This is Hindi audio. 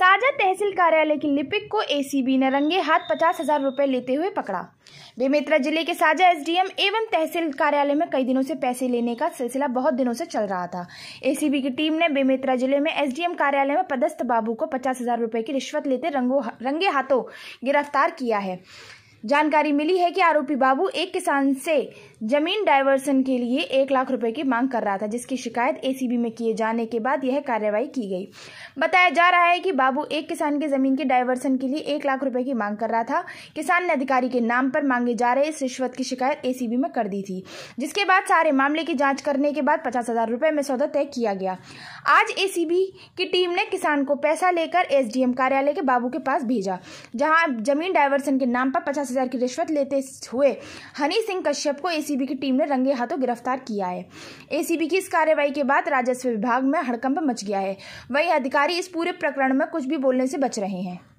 साजा तहसील कार्यालय की लिपिक को एसीबी ने रंगे हाथ पचास हजार रूपए लेते हुए पकड़ा बेमेतरा जिले के साजा एसडीएम एवं तहसील कार्यालय में कई दिनों से पैसे लेने का सिलसिला बहुत दिनों से चल रहा था एसीबी की टीम ने बेमेतरा जिले में एसडीएम कार्यालय में पदस्थ बाबू को पचास हजार रूपए की रिश्वत लेते रंगो, रंगे हाथों गिरफ्तार किया है जानकारी मिली है कि आरोपी बाबू एक किसान से जमीन डायवर्सन के लिए एक लाख रुपए की मांग कर रहा था जिसकी शिकायत एसीबी में किए जाने के बाद यह कार्रवाई की गई बताया जा रहा है कि बाबू एक किसान के जमीन के डायवर्सन के लिए एक लाख रुपए की मांग कर रहा था किसान ने अधिकारी के नाम पर मांगे जा रहे इस रिश्वत की शिकायत ए में कर दी थी जिसके बाद सारे मामले की जाँच करने के बाद पचास हजार में सौदा तय किया गया आज ए की टीम ने किसान को पैसा लेकर एस कार्यालय के बाबू के पास भेजा जहाँ जमीन डायवर्सन के नाम पर पचास पचास हज़ार की रिश्वत लेते हुए हनी सिंह कश्यप को एसीबी की टीम ने रंगे हाथों गिरफ्तार किया है एसीबी की इस कार्रवाई के बाद राजस्व विभाग में हड़कंप मच गया है वही अधिकारी इस पूरे प्रकरण में कुछ भी बोलने से बच रहे हैं